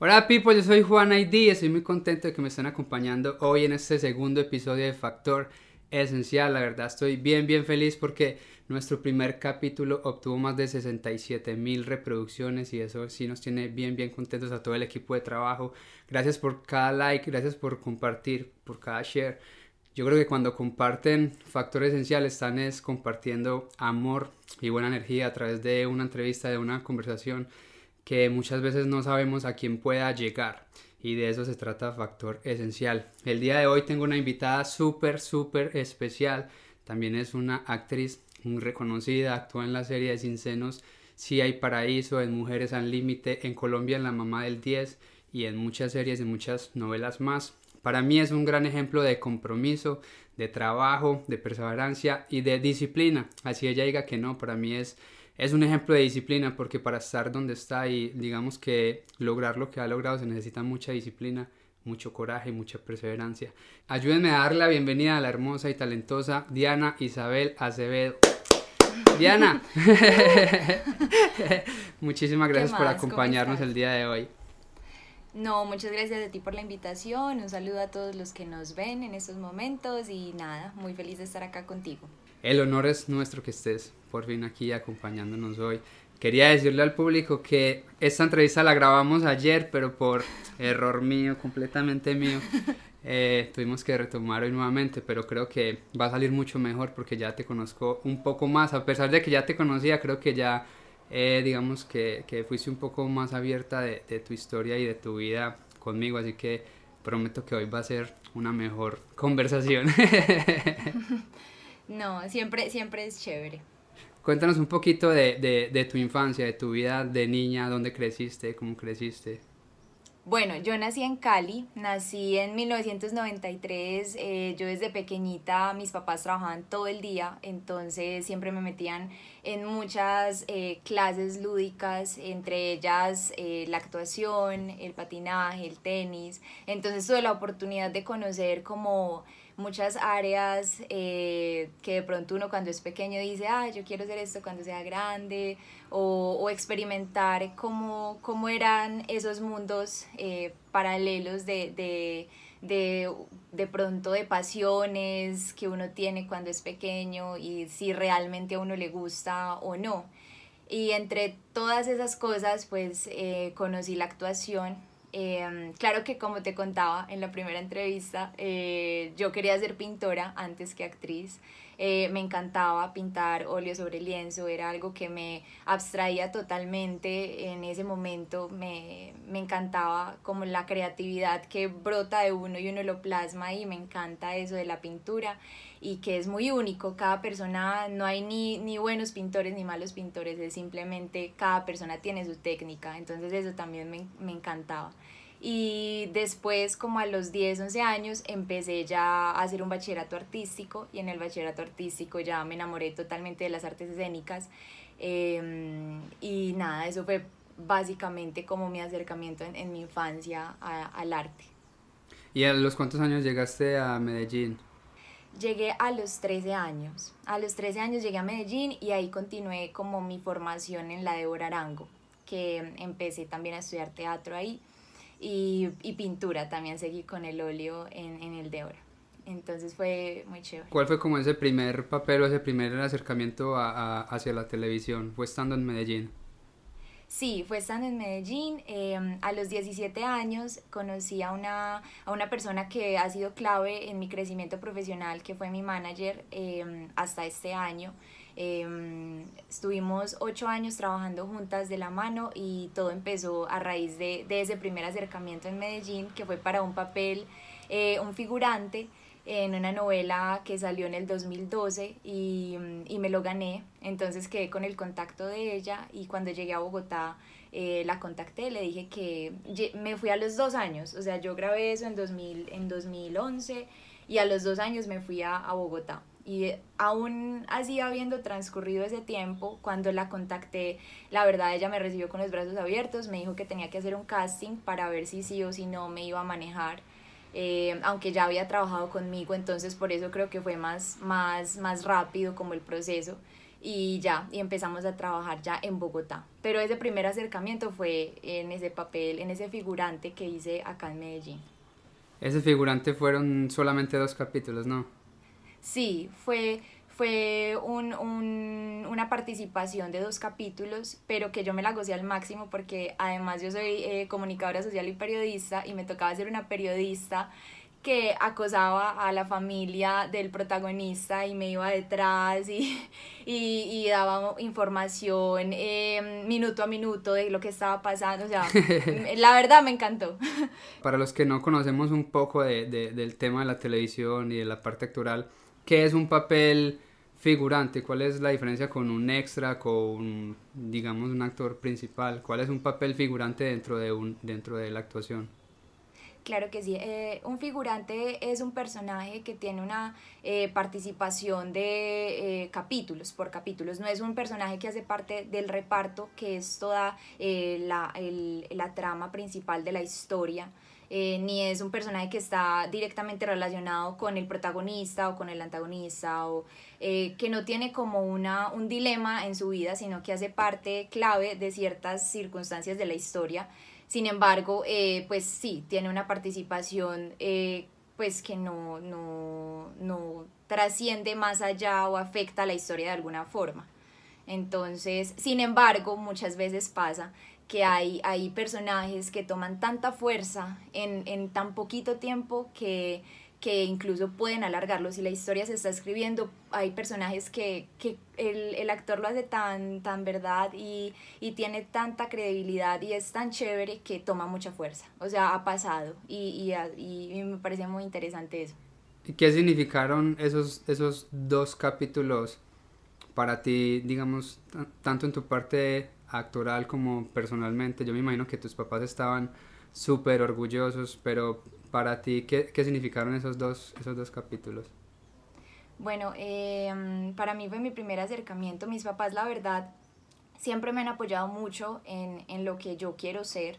Hola people, yo soy Juan ID y estoy muy contento de que me estén acompañando hoy en este segundo episodio de Factor Esencial. La verdad estoy bien bien feliz porque nuestro primer capítulo obtuvo más de 67 mil reproducciones y eso sí nos tiene bien bien contentos a todo el equipo de trabajo. Gracias por cada like, gracias por compartir, por cada share. Yo creo que cuando comparten Factor Esencial están es compartiendo amor y buena energía a través de una entrevista, de una conversación que muchas veces no sabemos a quién pueda llegar y de eso se trata Factor Esencial. El día de hoy tengo una invitada súper, súper especial. También es una actriz muy reconocida, actúa en la serie de Sin Senos, Si hay Paraíso, en Mujeres al Límite, en Colombia en La Mamá del 10 y en muchas series y muchas novelas más. Para mí es un gran ejemplo de compromiso, de trabajo, de perseverancia y de disciplina. Así ella diga que no, para mí es es un ejemplo de disciplina porque para estar donde está y digamos que lograr lo que ha logrado se necesita mucha disciplina, mucho coraje, y mucha perseverancia. Ayúdenme a dar la bienvenida a la hermosa y talentosa Diana Isabel Acevedo. Diana, muchísimas gracias por acompañarnos el día de hoy. No, muchas gracias a ti por la invitación, un saludo a todos los que nos ven en estos momentos y nada, muy feliz de estar acá contigo. El honor es nuestro que estés por fin aquí acompañándonos hoy. Quería decirle al público que esta entrevista la grabamos ayer, pero por error mío, completamente mío, eh, tuvimos que retomar hoy nuevamente, pero creo que va a salir mucho mejor porque ya te conozco un poco más. A pesar de que ya te conocía, creo que ya, eh, digamos que, que, fuiste un poco más abierta de, de tu historia y de tu vida conmigo, así que prometo que hoy va a ser una mejor conversación. No, siempre, siempre es chévere. Cuéntanos un poquito de, tu infancia, de tu vida de niña, dónde creciste, cómo creciste. Bueno, yo nací en Cali, nací en 1993, eh, yo desde pequeñita mis papás trabajaban todo el día, entonces siempre me metían en muchas eh, clases lúdicas, entre ellas eh, la actuación, el patinaje, el tenis, entonces tuve la oportunidad de conocer como muchas áreas eh, que de pronto uno cuando es pequeño dice, ah, yo quiero hacer esto cuando sea grande, o, experimentar cómo, eran esos mundos eh, paralelos de, pronto de pasiones que uno tiene cuando es pequeño y si realmente a uno le gusta o no. Y entre todas esas cosas, pues eh, conocí la actuación, Em, claro que como te contaba en la primera entrevista, eh, yo quería ser pintora antes que actriz. Eh, me encantaba pintar óleo sobre lienzo, era algo que me abstraía totalmente en ese momento, me, encantaba como la creatividad que brota de uno y uno lo plasma y me encanta eso de la pintura y que es muy único, cada persona, no hay ni, buenos pintores ni malos pintores, es simplemente cada persona tiene su técnica, entonces eso también me, me encantaba y después como a los 10, 11 años empecé ya a hacer un bachillerato artístico y en el bachillerato artístico ya me enamoré totalmente de las artes escénicas em, y nada, eso fue básicamente como mi acercamiento en, mi infancia al arte. ¿Y a los cuántos años llegaste a Medellín? Llegué a los 13 años. A los 13 años llegué a Medellín y ahí continué como mi formación en la de Arango, que em, empecé también a estudiar teatro ahí y, y pintura también seguí con el óleo en, en el de oro. Entonces fue muy chévere. ¿Cuál fue como ese primer papel o ese primer acercamiento a, hacia la televisión? ¿Fue estando en Medellín? Sí, fue estando en Medellín. Em, a los 17 años conocí a una, a una persona que ha sido clave en mi crecimiento profesional, que fue mi manager em, hasta este año. Em, estuvimos ocho años trabajando juntas de la mano y todo empezó a raíz de, ese primer acercamiento en Medellín, que fue para un papel, eh, un figurante en una novela que salió en el 2012 mm, y, me lo gané. Entonces quedé con el contacto de ella y cuando llegué a Bogotá eh, la contacté, le dije que me fui a los dos años, o sea, yo grabé eso en, 2000, en 2011 y a los dos años me fui a Bogotá. Y aún así habiendo transcurrido ese tiempo, cuando la contacté, la verdad ella me recibió con los brazos abiertos, me dijo que tenía que hacer un casting para ver si sí o si no me iba a manejar. Eh, aunque ya había trabajado conmigo, entonces por eso creo que fue más, más, más rápido como el proceso y ya, y empezamos a trabajar ya en Bogotá. Pero ese primer acercamiento fue en ese papel, en ese figurante que hice acá en Medellín. Ese figurante fueron solamente dos capítulos, ¿no? Sí, fue, fue un, un, una participación de dos capítulos, pero que yo me la gocé al máximo porque además yo soy eh, comunicadora social y periodista y me tocaba ser una periodista que acosaba a la familia del protagonista y me iba detrás y, y, daba información em, minuto a minuto de lo que estaba pasando. O sea, la verdad me encantó. Para los que no conocemos un poco de, de, del tema de la televisión y de la parte actoral, ¿Qué es un papel figurante? ¿Cuál es la diferencia con un extra, con, digamos, un actor principal? ¿Cuál es un papel figurante dentro de, un, dentro de la actuación? Claro que sí. Eh, un figurante es un personaje que tiene una eh, participación de eh, capítulos por capítulos. No es un personaje que hace parte del reparto, que es toda la, la, trama principal de la historia. Eh, ni es un personaje que está directamente relacionado con el protagonista o con el antagonista, o eh, que no tiene como una, un dilema en su vida, sino que hace parte clave de ciertas circunstancias de la historia. Sin embargo, eh, pues sí, tiene una participación pues que no, no, no trasciende más allá o afecta a la historia de alguna forma. Entonces, sin embargo, muchas veces pasa que hay, hay personajes que toman tanta fuerza en, tan poquito tiempo que, incluso pueden alargarlos Si la historia se está escribiendo, hay personajes que, el, actor lo hace tan, tan verdad y, tiene tanta credibilidad y es tan chévere que toma mucha fuerza. O sea, ha pasado y, me parece muy interesante eso. ¿Y qué significaron esos, esos dos capítulos para ti, digamos, tanto en tu parte actoral como personalmente, yo me imagino que tus papás estaban súper orgullosos, pero para ti, ¿qué, significaron esos dos, esos dos capítulos? Bueno, em, para mí fue mi primer acercamiento. Mis papás, la verdad, siempre me han apoyado mucho en, en lo que yo quiero ser.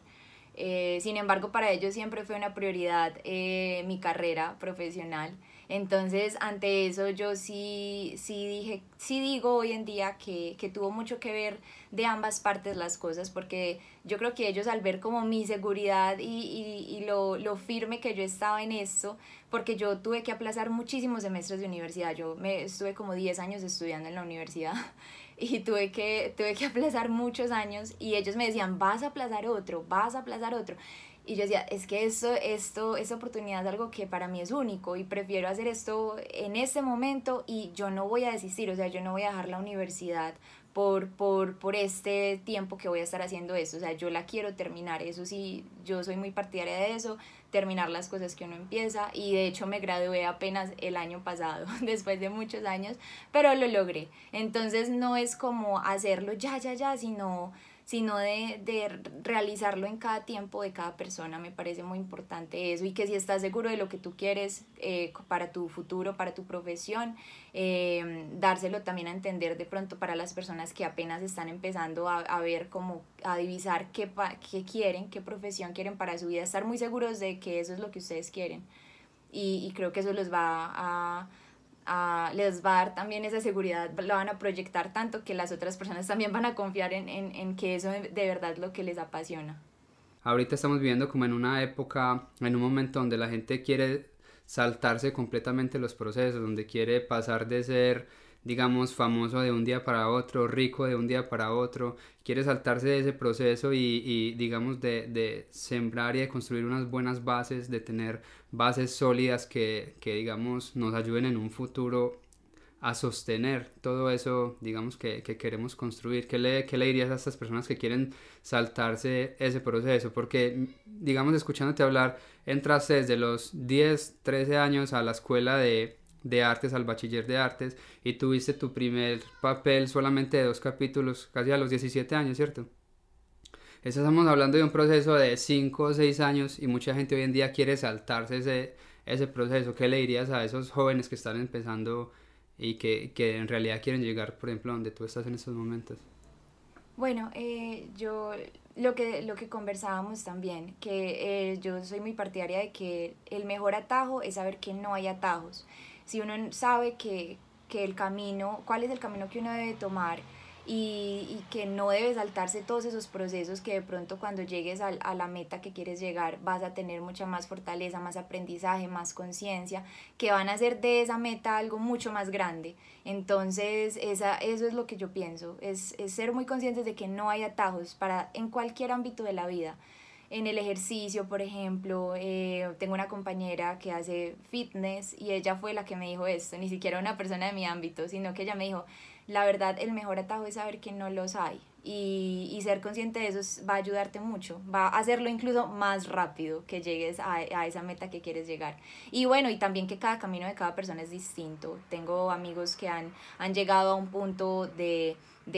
Eh, sin embargo, para ellos siempre fue una prioridad eh, mi carrera profesional. Entonces, ante eso yo sí, dije, sí digo hoy en día que, tuvo mucho que ver de ambas partes las cosas, porque yo creo que ellos al ver como mi seguridad y, lo, firme que yo estaba en esto, porque yo tuve que aplazar muchísimos semestres de universidad, yo me estuve como 10 años estudiando en la universidad y tuve que, tuve que aplazar muchos años y ellos me decían, vas a aplazar otro, vas a aplazar otro. Y yo decía, es que esto, esto, esta oportunidad es algo que para mí es único y prefiero hacer esto en este momento y yo no voy a desistir, o sea, yo no voy a dejar la universidad por, por, por este tiempo que voy a estar haciendo esto, o sea, yo la quiero terminar, eso sí, yo soy muy partidaria de eso, terminar las cosas que uno empieza y de hecho me gradué apenas el año pasado, después de muchos años, pero lo logré. Entonces no es como hacerlo ya, ya, ya, sino sino de, de, realizarlo en cada tiempo de cada persona. Me parece muy importante eso y que si estás seguro de lo que tú quieres eh, para tu futuro, para tu profesión, eh, dárselo también a entender de pronto para las personas que apenas están empezando a, a ver cómo, a divisar qué, qué quieren, qué profesión quieren para su vida, estar muy seguros de que eso es lo que ustedes quieren. Y, y creo que eso los va a les va a dar también esa seguridad, lo van a proyectar tanto que las otras personas también van a confiar en, en, en que eso de verdad es lo que les apasiona. Ahorita estamos viviendo como en una época, en un momento donde la gente quiere saltarse completamente los procesos, donde quiere pasar de ser digamos, famoso de un día para otro, rico de un día para otro, quiere saltarse de ese proceso y, digamos, de, sembrar y de construir unas buenas bases, de tener bases sólidas que, digamos, nos ayuden en un futuro a sostener todo eso, digamos, que, queremos construir. ¿Qué le, ¿Qué le dirías a estas personas que quieren saltarse ese proceso? Porque, digamos, escuchándote hablar, entraste desde los 10, 13 años a la escuela de de artes al bachiller de artes y tuviste tu primer papel solamente de dos capítulos, casi a los 17 años, ¿cierto? estamos hablando de un proceso de 5 o 6 años y mucha gente hoy en día quiere saltarse ese, proceso. ¿Qué le dirías a esos jóvenes que están empezando y que, en realidad quieren llegar, por ejemplo, a donde tú estás en estos momentos? Bueno, eh, yo lo que, lo que conversábamos también, que eh, yo soy muy partidaria de que el mejor atajo es saber que no hay atajos si uno sabe que, el camino, cuál es el camino que uno debe tomar y, que no debe saltarse todos esos procesos que de pronto cuando llegues a, la meta que quieres llegar vas a tener mucha más fortaleza, más aprendizaje, más conciencia, que van a hacer de esa meta algo mucho más grande. Entonces, esa, eso es lo que yo pienso, es, ser muy conscientes de que no hay atajos para en cualquier ámbito de la vida en el ejercicio, por ejemplo. Eh, tengo una compañera que hace fitness y ella fue la que me dijo esto, ni siquiera una persona de mi ámbito, sino que ella me dijo, la verdad el mejor atajo es saber que no los hay. Y, ser consciente de eso va a ayudarte mucho, va a hacerlo incluso más rápido que llegues a, esa meta que quieres llegar. Y bueno, y también que cada camino de cada persona es distinto. Tengo amigos que han, han llegado a un punto de,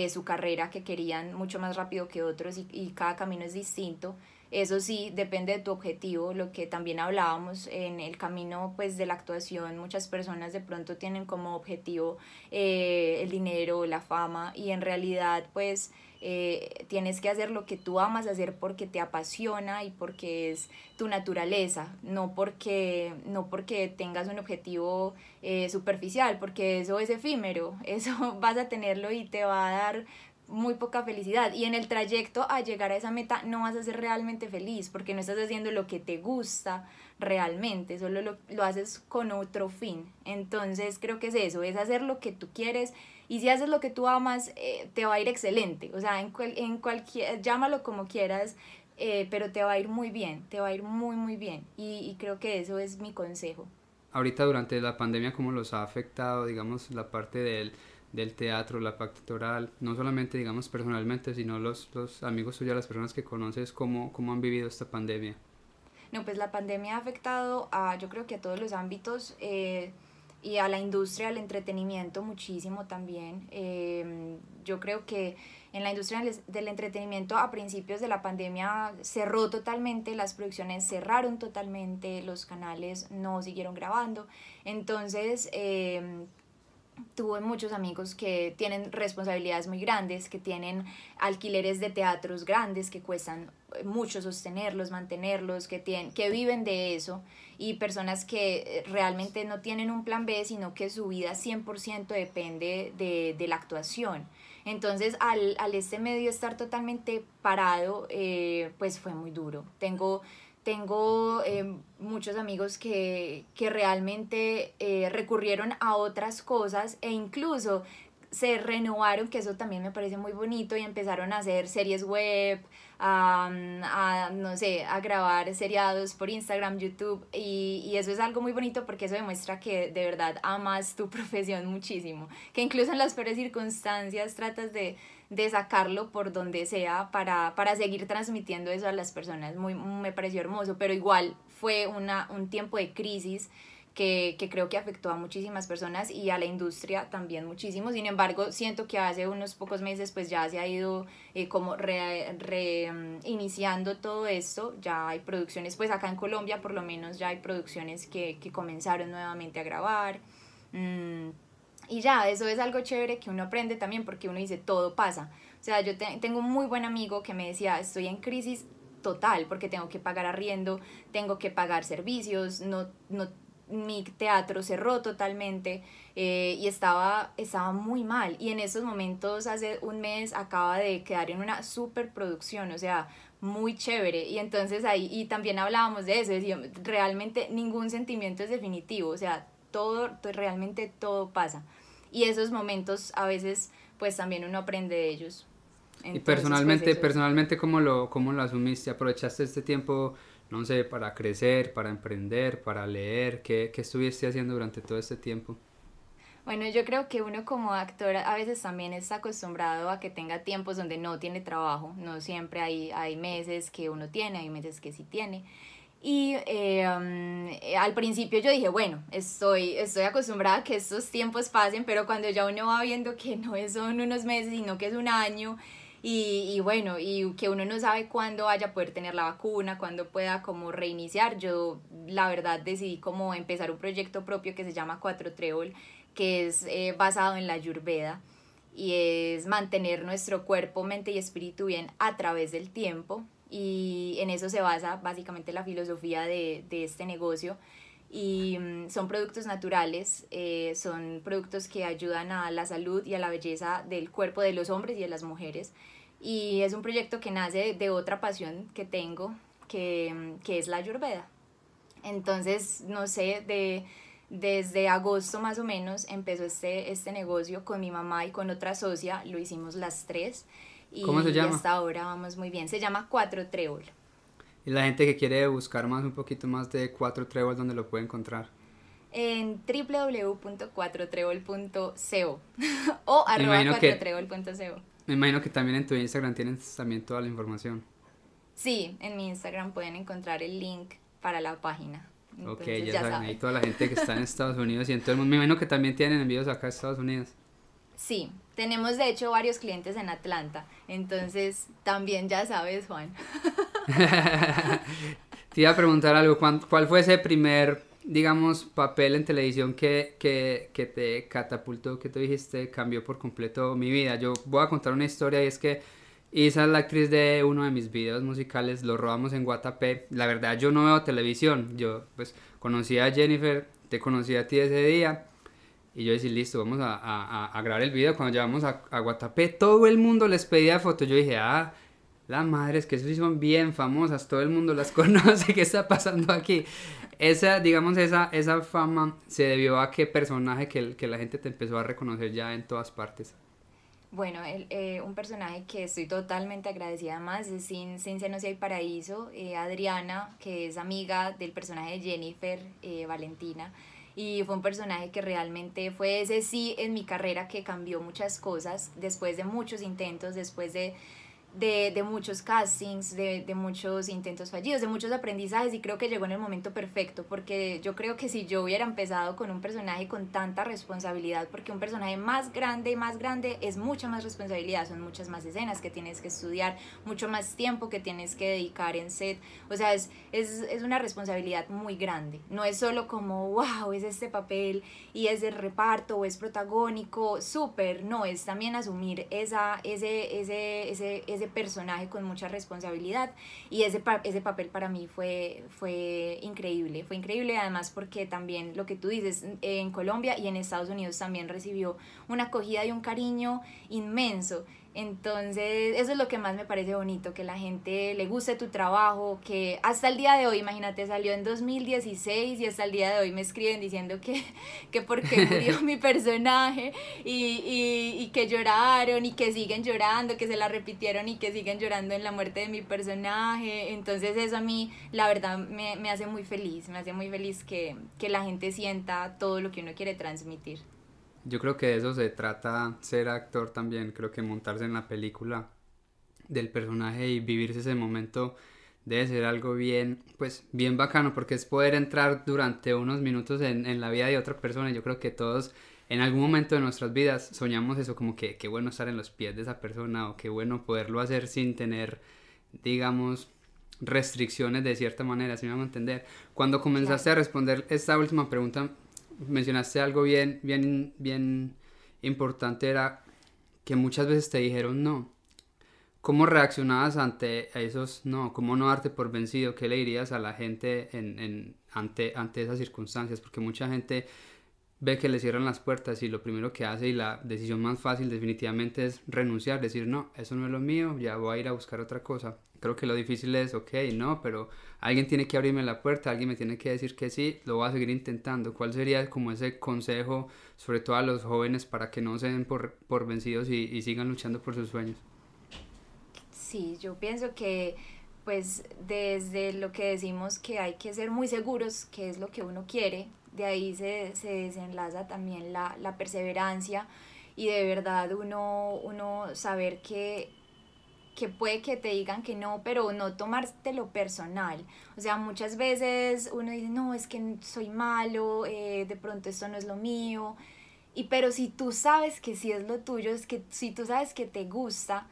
su carrera que querían mucho más rápido que otros y, y cada camino es distinto eso sí, depende de tu objetivo, lo que también hablábamos en el camino pues de la actuación, muchas personas de pronto tienen como objetivo eh, el dinero, la fama y en realidad pues... Eh, tienes que hacer lo que tú amas hacer porque te apasiona y porque es tu naturaleza, no porque, no porque tengas un objetivo eh, superficial, porque eso es efímero, eso vas a tenerlo y te va a dar muy poca felicidad y en el trayecto a llegar a esa meta no vas a ser realmente feliz porque no estás haciendo lo que te gusta realmente, solo lo, haces con otro fin. Entonces creo que es eso, es hacer lo que tú quieres y si haces lo que tú amas eh, te va a ir excelente, o sea, en, en cualquier, llámalo como quieras, eh, pero te va a ir muy bien, te va a ir muy muy bien y, y creo que eso es mi consejo. Ahorita durante la pandemia, ¿cómo los ha afectado, digamos, la parte del del teatro, la oral, no solamente digamos personalmente, sino los, los amigos tuyos, las personas que conoces, cómo, cómo han vivido esta pandemia. No, pues la pandemia ha afectado a, yo creo que a todos los ámbitos eh, y a la industria del entretenimiento muchísimo también. Eh, yo creo que en la industria del entretenimiento a principios de la pandemia cerró totalmente, las producciones cerraron totalmente, los canales no siguieron grabando. Entonces, eh, tuve muchos amigos que tienen responsabilidades muy grandes, que tienen alquileres de teatros grandes que cuestan eh, mucho sostenerlos, mantenerlos, que, tienen, que viven de eso y personas que eh, realmente no tienen un plan B, sino que su vida 100% depende de, de, la actuación. Entonces, al, al este medio estar totalmente parado, eh, pues fue muy duro. Tengo tengo eh, muchos amigos que, realmente eh, recurrieron a otras cosas e incluso se renovaron, que eso también me parece muy bonito, y empezaron a hacer series web, mm, a, no sé, a grabar seriados por Instagram, YouTube, y, y, eso es algo muy bonito porque eso demuestra que de verdad amas tu profesión muchísimo, que incluso en las peores circunstancias tratas de, de sacarlo por donde sea para, seguir transmitiendo eso a las personas. Muy, me pareció hermoso, pero igual fue una, un tiempo de crisis que, creo que afectó a muchísimas personas y a la industria también muchísimo. Sin embargo, siento que hace unos pocos meses pues ya se ha ido eh, como reiniciando mm, todo esto. Ya hay producciones, pues acá en Colombia por lo menos ya hay producciones que, comenzaron nuevamente a grabar. Mm, y ya, eso es algo chévere que uno aprende también porque uno dice, todo pasa. O sea, yo tengo un muy buen amigo que me decía, estoy en crisis total porque tengo que pagar arriendo, tengo que pagar servicios, no, no mi teatro cerró totalmente eh, y estaba, estaba muy mal. Y en esos momentos, hace un mes, acaba de quedar en una superproducción, o sea, muy chévere. Y entonces ahí, y también hablábamos de eso, realmente ningún sentimiento es definitivo, o sea, todo, realmente todo pasa. Y esos momentos a veces pues también uno aprende de ellos. y pues, personalmente, personalmente ¿cómo lo, ¿cómo lo asumiste? ¿Aprovechaste este tiempo, no sé, para crecer, para emprender, para leer? ¿Qué, qué estuviste haciendo durante todo este tiempo? Bueno, yo creo que uno como actor a veces también está acostumbrado a que tenga tiempos donde no tiene trabajo, no siempre hay, hay meses que uno tiene, hay meses que sí tiene. Y em, eh, al principio yo dije, bueno, estoy, estoy acostumbrada a que estos tiempos pasen, pero cuando ya uno va viendo que no son unos meses, sino que es un año, y, y bueno, y que uno no sabe cuándo vaya a poder tener la vacuna, cuándo pueda como reiniciar, yo la verdad decidí como empezar un proyecto propio que se llama Cuatro Trébol, que es eh, basado en la Yurveda y es mantener nuestro cuerpo, mente y espíritu bien a través del tiempo y en eso se basa básicamente la filosofía de, de este negocio. Y mm, son productos naturales, eh, son productos que ayudan a la salud y a la belleza del cuerpo de los hombres y de las mujeres. Y es un proyecto que nace de otra pasión que tengo, que, mm, que es la ayurveda. Entonces, no sé, de, desde agosto más o menos empezó este, este negocio con mi mamá y con otra socia, lo hicimos las tres. ¿Cómo se llama? hasta ahora vamos muy bien. Se llama Cuatro Trebol Y la gente que quiere buscar más un poquito más de Cuatro Trebol, ¿dónde lo puede encontrar? En www.cuatrotrebol.co o arroba trebolco Me imagino que también en tu Instagram tienes también toda la información. Sí, en mi Instagram pueden encontrar el link para la página. ok, ya, saben, ahí toda la gente que está en Estados Unidos y en todo el mundo. Me imagino que también tienen envíos acá a Estados Unidos. Sí, tenemos de hecho varios clientes en Atlanta, entonces también ya sabes, Juan. Te iba a preguntar algo, ¿cuál fue ese primer, digamos, papel en televisión que, que te catapultó, que te dijiste, cambió por completo mi vida? Yo voy a contar una historia y es que Isa es la actriz de uno de mis videos musicales, lo robamos en Guatapé. La verdad, yo no veo televisión. Yo, pues, conocí a Jennifer, te conocí a ti ese día. Y yo decía, listo, vamos a, a, grabar el video. Cuando llegamos a, Guatapé, todo el mundo les pedía fotos. Yo dije, ah, las madres que son bien famosas, todo el mundo las conoce, ¿qué está pasando aquí? Esa, digamos, esa, esa fama se debió a qué personaje que, que la gente te empezó a reconocer ya en todas partes. Bueno, el, eh, un personaje que estoy totalmente agradecida más es Sin, Sin Senos y hay Paraíso, eh, Adriana, que es amiga del personaje de Jennifer eh, Valentina y fue un personaje que realmente fue ese sí en mi carrera que cambió muchas cosas después de muchos intentos, después de de, de muchos castings, de, de, muchos intentos fallidos, de muchos aprendizajes y creo que llegó en el momento perfecto porque yo creo que si yo hubiera empezado con un personaje con tanta responsabilidad, porque un personaje más grande y más grande es mucha más responsabilidad, son muchas más escenas que tienes que estudiar, mucho más tiempo que tienes que dedicar en set, o sea, es, es, es una responsabilidad muy grande, no es solo como, wow, es este papel y es de reparto o es protagónico, súper, no, es también asumir esa, ese, ese, ese personaje con mucha responsabilidad y ese, ese papel para mí fue, fue increíble, fue increíble además porque también lo que tú dices en Colombia y en Estados Unidos también recibió una acogida y un cariño inmenso entonces, eso es lo que más me parece bonito, que la gente le guste tu trabajo, que hasta el día de hoy, imagínate, salió en 2016 y hasta el día de hoy me escriben diciendo que, que por qué murió mi personaje y, y, y, que lloraron y que siguen llorando, que se la repitieron y que siguen llorando en la muerte de mi personaje. Entonces, eso a mí, la verdad, me, me hace muy feliz, me hace muy feliz que, que la gente sienta todo lo que uno quiere transmitir. Yo creo que de eso se trata ser actor también, creo que montarse en la película del personaje y vivirse ese momento debe ser algo bien, pues bien bacano, porque es poder entrar durante unos minutos en, en la vida de otra persona. Yo creo que todos en algún momento de nuestras vidas soñamos eso, como que qué bueno estar en los pies de esa persona o qué bueno poderlo hacer sin tener, digamos, restricciones de cierta manera, si me van a entender. Cuando comenzaste a responder esta última pregunta, mencionaste algo bien, bien, bien importante, era que muchas veces te dijeron no. ¿Cómo reaccionabas ante esos no? ¿Cómo no darte por vencido? ¿Qué le dirías a la gente en, en, ante, ante esas circunstancias? Porque mucha gente ve que le cierran las puertas y lo primero que hace y la decisión más fácil definitivamente es renunciar, decir, no, eso no es lo mío, ya voy a ir a buscar otra cosa. Creo que lo difícil es, ok, no, pero alguien tiene que abrirme la puerta, alguien me tiene que decir que sí, lo voy a seguir intentando. ¿Cuál sería como ese consejo, sobre todo a los jóvenes, para que no se den por, vencidos y, y sigan luchando por sus sueños? Sí, yo pienso que pues desde lo que decimos que hay que ser muy seguros, qué es lo que uno quiere, de ahí se, desenlaza también la, perseverancia y de verdad uno, saber que, que puede que te digan que no, pero no lo personal. O sea, muchas veces uno dice, no, es que soy malo, eh, de pronto esto no es lo mío. Y pero si tú sabes que sí es lo tuyo, es que si tú sabes que te gusta,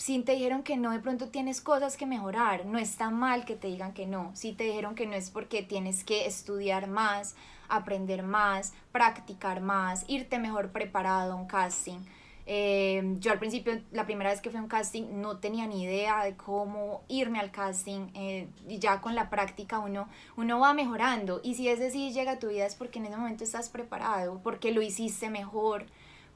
si te dijeron que no, de pronto tienes cosas que mejorar. No está mal que te digan que no. Si te dijeron que no es porque tienes que estudiar más, aprender más, practicar más, irte mejor preparado a un casting. Eh, yo al principio, la primera vez que fui a un casting, no tenía ni idea de cómo irme al casting. Eh, y ya con la práctica uno, uno va mejorando. Y si es sí llega a tu vida es porque en ese momento estás preparado, porque lo hiciste mejor,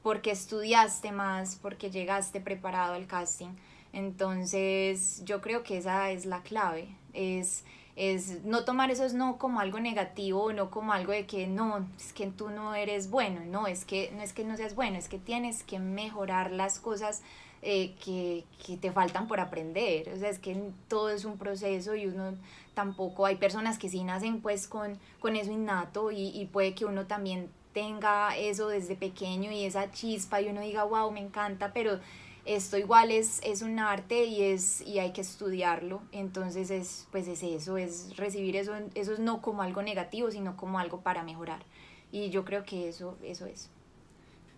porque estudiaste más, porque llegaste preparado al casting. Entonces, yo creo que esa es la clave, es, es no tomar eso no como algo negativo, no como algo de que no, es que tú no eres bueno, no, es que no, es que no seas bueno, es que tienes que mejorar las cosas eh, que, que, te faltan por aprender. O sea, es que todo es un proceso y uno tampoco, hay personas que sí nacen pues con, con eso innato y, y puede que uno también tenga eso desde pequeño y esa chispa y uno diga, wow, me encanta, pero esto igual es, es un arte y, es, y hay que estudiarlo. Entonces, es, pues es eso, es recibir eso, eso no como algo negativo, sino como algo para mejorar. Y yo creo que eso, eso es.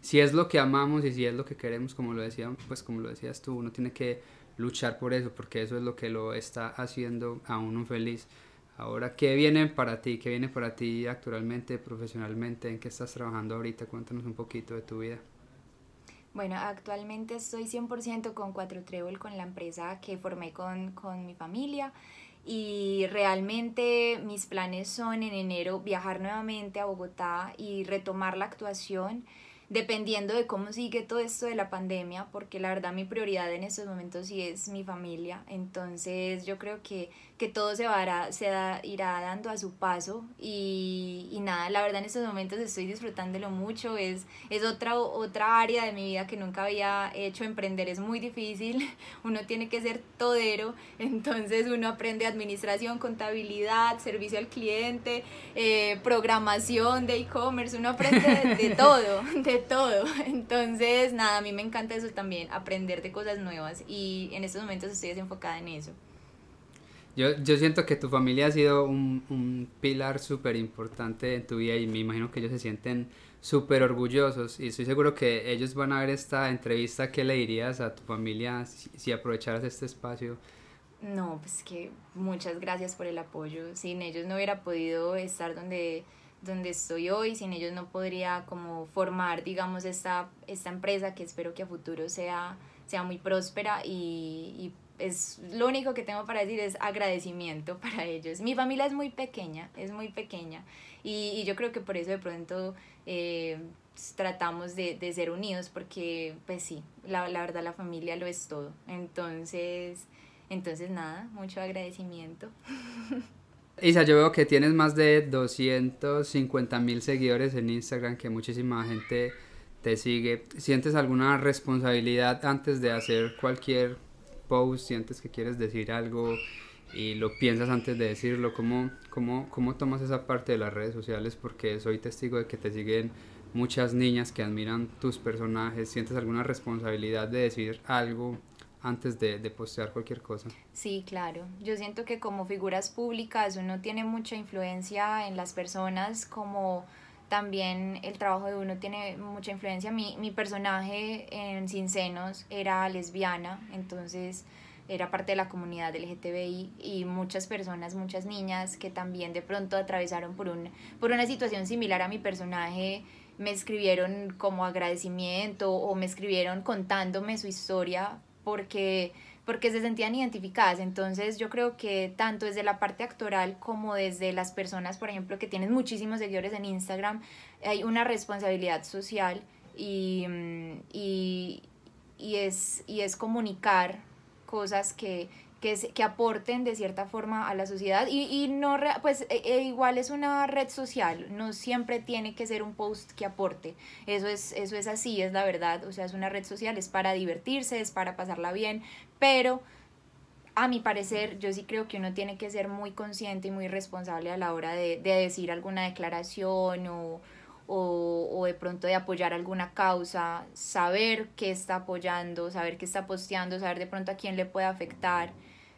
Si es lo que amamos y si es lo que queremos, como lo pues como lo decías tú, uno tiene que luchar por eso, porque eso es lo que lo está haciendo a uno feliz. Ahora, ¿qué viene para ti? ¿Qué viene para ti actualmente, profesionalmente? ¿En qué estás trabajando ahorita? Cuéntanos un poquito de tu vida. Bueno, actualmente estoy 100% con Cuatro Trébol, con la empresa que formé con, con mi familia. Y realmente mis planes son en enero viajar nuevamente a Bogotá y retomar la actuación dependiendo de cómo sigue todo esto de la pandemia, porque la verdad mi prioridad en estos momentos sí es mi familia. Entonces yo creo que que todo se, irá dando a su paso y, nada, la verdad en estos momentos estoy disfrutándolo mucho, es, es otra, otra área de mi vida que nunca había hecho, emprender es muy difícil, uno tiene que ser todero, entonces uno aprende administración, contabilidad, servicio al cliente, eh, programación de e-commerce, uno aprende de, todo, de todo, entonces nada, a mí me encanta eso también, aprender de cosas nuevas y en estos momentos estoy desenfocada en eso. Yo, yo siento que tu familia ha sido un, un pilar súper importante en tu vida y me imagino que ellos se sienten súper orgullosos y estoy seguro que ellos van a ver esta entrevista. ¿Qué le dirías a tu familia si, aprovecharas este espacio? No, pues que muchas gracias por el apoyo. Sin ellos no hubiera podido estar donde, donde estoy hoy, sin ellos no podría como formar, digamos, esta, esta empresa que espero que a futuro sea, sea muy próspera y, y es lo único que tengo para decir es agradecimiento para ellos. Mi familia es muy pequeña, es muy pequeña y, yo creo que por eso de pronto eh, tratamos de, de, ser unidos porque pues sí, la, la, verdad la familia lo es todo. Entonces, entonces nada, mucho agradecimiento. Isa, yo veo que tienes más de 250 mil seguidores en Instagram, que muchísima gente te sigue. ¿Sientes alguna responsabilidad antes de hacer cualquier post, sientes que quieres decir algo y lo piensas antes de decirlo, ¿cómo, tomas esa parte de las redes sociales? Porque soy testigo de que te siguen muchas niñas que admiran tus personajes, ¿sientes alguna responsabilidad de decir algo antes de, de, postear cualquier cosa. Sí, claro. Yo siento que como figuras públicas uno tiene mucha influencia en las personas como también el trabajo de uno tiene mucha influencia. Mi, mi personaje en Sin Senos era lesbiana, entonces era parte de la comunidad LGTBI y muchas personas, muchas niñas que también de pronto atravesaron por, un, por una situación similar a mi personaje, me escribieron como agradecimiento o me escribieron contándome su historia porque porque se sentían identificadas. Entonces yo creo que tanto desde la parte actoral como desde las personas, por ejemplo, que tienen muchísimos seguidores en Instagram, hay una responsabilidad social y, mm, y, y es, y es comunicar cosas que, que, aporten de cierta forma a la sociedad y, y no, pues e, e igual es una red social, no siempre tiene que ser un post que aporte, eso es, eso es así, es la verdad, o sea, es una red social, es para divertirse, es para pasarla bien, pero a mi parecer, yo sí creo que uno tiene que ser muy consciente y muy responsable a la hora de, decir alguna declaración o, o, de pronto de apoyar alguna causa, saber qué está apoyando, saber qué está posteando, saber de pronto a quién le puede afectar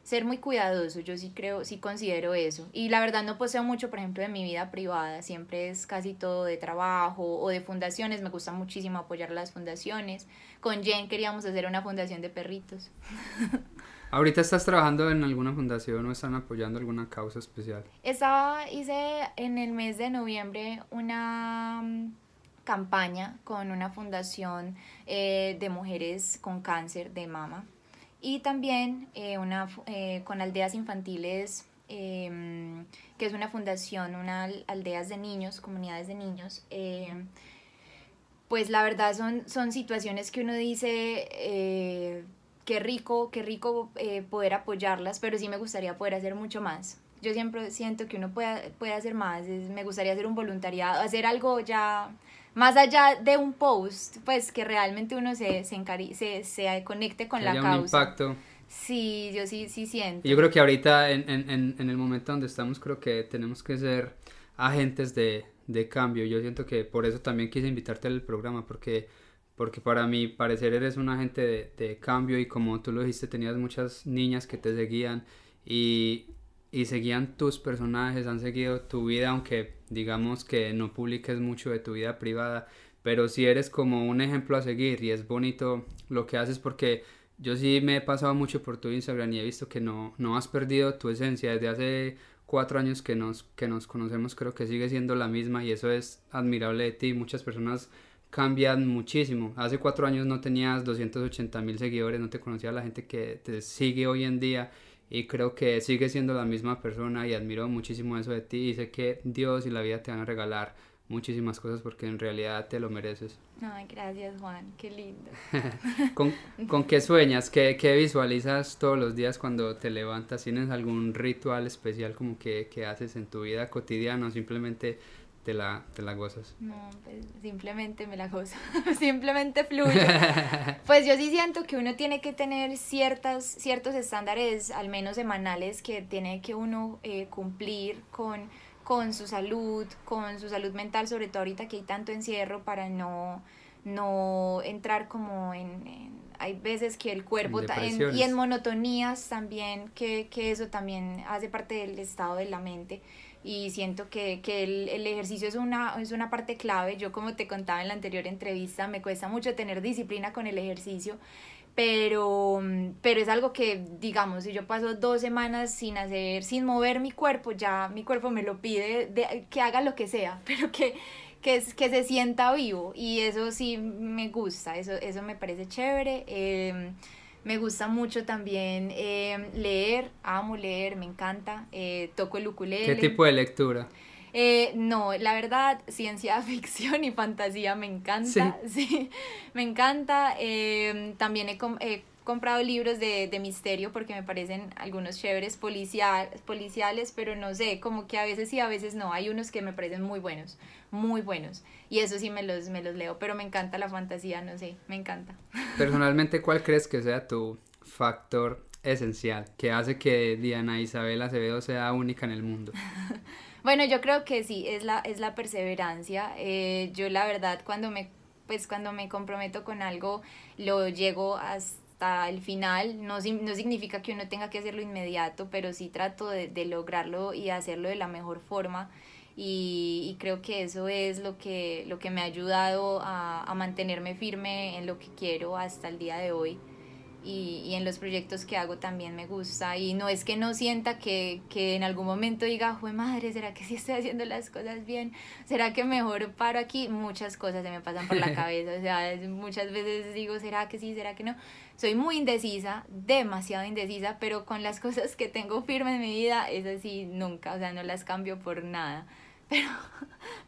ser muy cuidadoso, yo sí creo, sí considero eso. Y la verdad no poseo mucho, por ejemplo, de mi vida privada, siempre es casi todo de trabajo o de fundaciones, me gusta muchísimo apoyar las fundaciones. Con Jen queríamos hacer una fundación de perritos. ¿Ahorita estás trabajando en alguna fundación o están apoyando alguna causa especial? Estaba, hice en el mes de noviembre una mm, campaña con una fundación eh, de mujeres con cáncer de mama y también eh, una, eh, con aldeas infantiles, em, que es una fundación, una aldeas de niños, comunidades de niños. Em, pues la verdad son, son situaciones que uno dice, eh, qué rico, qué rico poder apoyarlas, pero sí me gustaría poder hacer mucho más. Yo siempre siento que uno puede, puede hacer más, me gustaría hacer un voluntariado, hacer algo ya más allá de un post, pues que realmente uno se, se, encari se, se conecte con que la haya causa. Un impacto. Sí, yo sí, sí siento. Yo creo que ahorita en, en, en, el momento donde estamos creo que tenemos que ser agentes de, de cambio. Yo siento que por eso también quise invitarte al programa porque porque para mí parecer eres un agente de, de, cambio y como tú lo dijiste tenías muchas niñas que te seguían y y seguían tus personajes, han seguido tu vida, aunque digamos que no publiques mucho de tu vida privada, pero si eres como un ejemplo a seguir y es bonito lo que haces porque yo sí me he pasado mucho por tu Instagram y he visto que no, no has perdido tu esencia desde hace cuatro años que nos, que nos conocemos, creo que sigue siendo la misma y eso es admirable de ti, muchas personas cambian muchísimo. Hace cuatro años no tenías 280 mil seguidores, no te conocía la gente que te sigue hoy en día y creo que sigue siendo la misma persona y admiro muchísimo eso de ti y sé que Dios y la vida te van a regalar muchísimas cosas porque en realidad te lo mereces. Ay, gracias Juan, qué lindo. ¿Con, qué sueñas? ¿Qué, visualizas todos los días cuando te levantas? ¿Tienes algún ritual especial como que, que haces en tu vida cotidiana o simplemente te la, te gozas? No, pues simplemente me la gozo, simplemente fluye. pues yo sí siento que uno tiene que tener ciertas, ciertos estándares, al menos semanales, que tiene que uno eh, cumplir con, con su salud, con su salud mental, sobre todo ahorita que hay tanto encierro para no, no entrar como en, hay veces que el cuerpo en, y en monotonías también, que, que, eso también hace parte del estado de la mente y siento que, que el, el, ejercicio es una, es una parte clave. Yo como te contaba en la anterior entrevista, me cuesta mucho tener disciplina con el ejercicio, pero, pero es algo que, digamos, si yo paso dos semanas sin hacer, sin mover mi cuerpo, ya mi cuerpo me lo pide de, que haga lo que sea, pero que, que, que se sienta vivo y eso sí me gusta, eso, eso me parece chévere. Em, me gusta mucho también em, leer, amo leer, me encanta. Eh, toco el ukulele. ¿Qué tipo de lectura? Eh, no, la verdad, ciencia ficción y fantasía me encanta. Sí, me encanta. Em, también he eh, comprado libros de, de misterio porque me parecen algunos chéveres policiales policiales, pero no sé, como que a veces sí, a veces no. Hay unos que me parecen muy buenos, muy buenos. Y eso sí me los, me los leo, pero me encanta la fantasía, no sé, me encanta. Personalmente, ¿cuál crees que sea tu factor esencial que hace que Diana Isabel Acevedo sea única en el mundo? bueno, yo creo que sí, es la, es la perseverancia. Eh, yo la verdad, cuando me pues cuando me comprometo con algo lo llego hasta hasta el final. No, significa que uno tenga que hacerlo inmediato, pero sí trato de, lograrlo y hacerlo de la mejor forma. Y, creo que eso es lo que, lo que me ha ayudado a mantenerme firme en lo que quiero hasta el día de hoy y, y, en los proyectos que hago también me gusta. Y no es que no sienta que, que en algún momento diga, jue madre, ¿será que sí estoy haciendo las cosas bien? ¿Será que mejor paro aquí? Muchas cosas se me pasan por la cabeza. O sea, muchas veces digo, ¿será que sí? ¿Será que no? Soy muy indecisa, demasiado indecisa, pero con las cosas que tengo firme en mi vida, es así nunca. O sea, no las cambio por nada. Pero,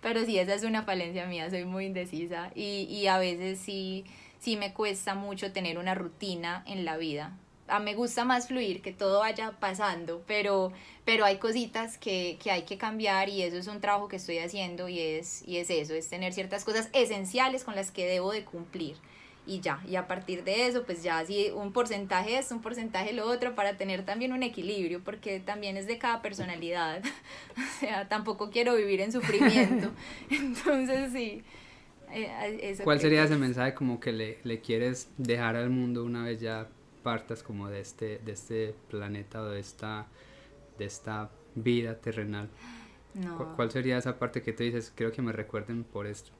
pero sí, esa es una falencia mía, soy muy indecisa y, y a veces sí sí me cuesta mucho tener una rutina en la vida. A ah, me gusta más fluir, que todo vaya pasando, pero, pero hay cositas que, que, hay que cambiar y eso es un trabajo que estoy haciendo y es, y es eso, es tener ciertas cosas esenciales con las que debo de cumplir y ya, y a partir de eso pues ya así un porcentaje es un porcentaje lo otro para tener también un equilibrio porque también es de cada personalidad, o sea, tampoco quiero vivir en sufrimiento, entonces sí. Eh, ah, ¿Cuál sería ese mensaje como que le, le, quieres dejar al mundo una vez ya partas como de este, de este planeta o de esta, de esta vida terrenal? ¿Cuál sería esa parte que tú dices, creo que me recuerden por esto?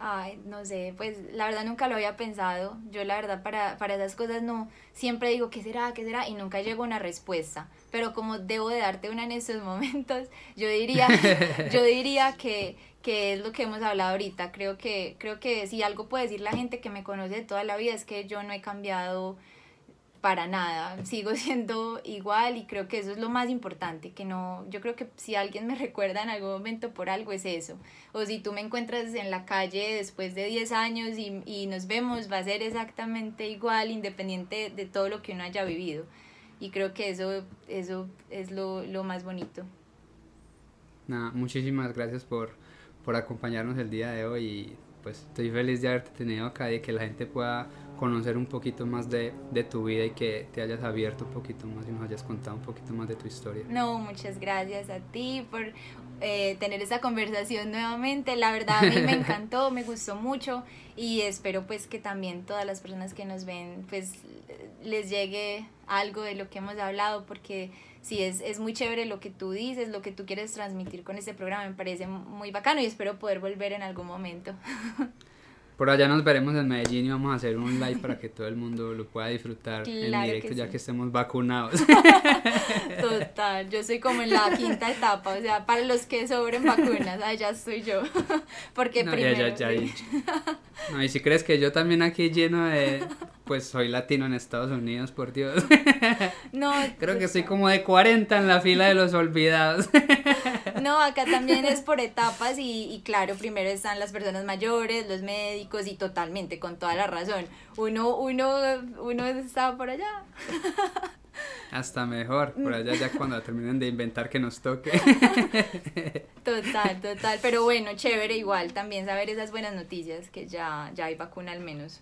Ay, no sé, pues la verdad nunca lo había pensado. Yo la verdad para, para esas cosas no, siempre digo, ¿qué será? ¿Qué será? Y nunca llego a una respuesta. Pero como debo de darte una en esos momentos, yo diría, yo diría que que es lo que hemos hablado ahorita. Creo que, creo que si algo puede decir la gente que me conoce de toda la vida es que yo no he cambiado para nada, sigo siendo igual y creo que eso es lo más importante, que no, yo creo que si alguien me recuerda en algún momento por algo es eso, o si tú me encuentras en la calle después de 10 años y, y nos vemos, va a ser exactamente igual, independiente de todo lo que uno haya vivido, y creo que eso, eso es lo, lo más bonito. Nada, muchísimas gracias por por acompañarnos el día de hoy y pues estoy feliz de haberte tenido acá y que la gente pueda conocer un poquito más de, tu vida y que te hayas abierto un poquito más y nos hayas contado un poquito más de tu historia. No, muchas gracias a ti por eh, tener esa conversación nuevamente. La verdad a mí me encantó, me gustó mucho y espero pues que también todas las personas que nos ven pues les llegue algo de lo que hemos hablado porque sí, es, muy chévere lo que tú dices, lo que tú quieres transmitir con este programa, me parece muy bacano y espero poder volver en algún momento. Por allá nos veremos en Medellín y vamos a hacer un live para que todo el mundo lo pueda disfrutar en directo ya que estemos vacunados. Total, yo soy como en la quinta etapa, o sea, para los que sobren vacunas, allá soy yo. Porque primero... No, y si crees que yo también aquí lleno de pues soy latino en Estados Unidos, por Dios. No, creo que soy como de 40 en la fila de los olvidados. No, acá también es por etapas y, claro, primero están las personas mayores, los médicos y totalmente, con toda la razón. Uno, uno, uno estaba por allá. Hasta mejor, por allá ya cuando terminen de inventar que nos toque. Total, total, pero bueno, chévere igual también saber esas buenas noticias que ya, ya hay vacuna al menos.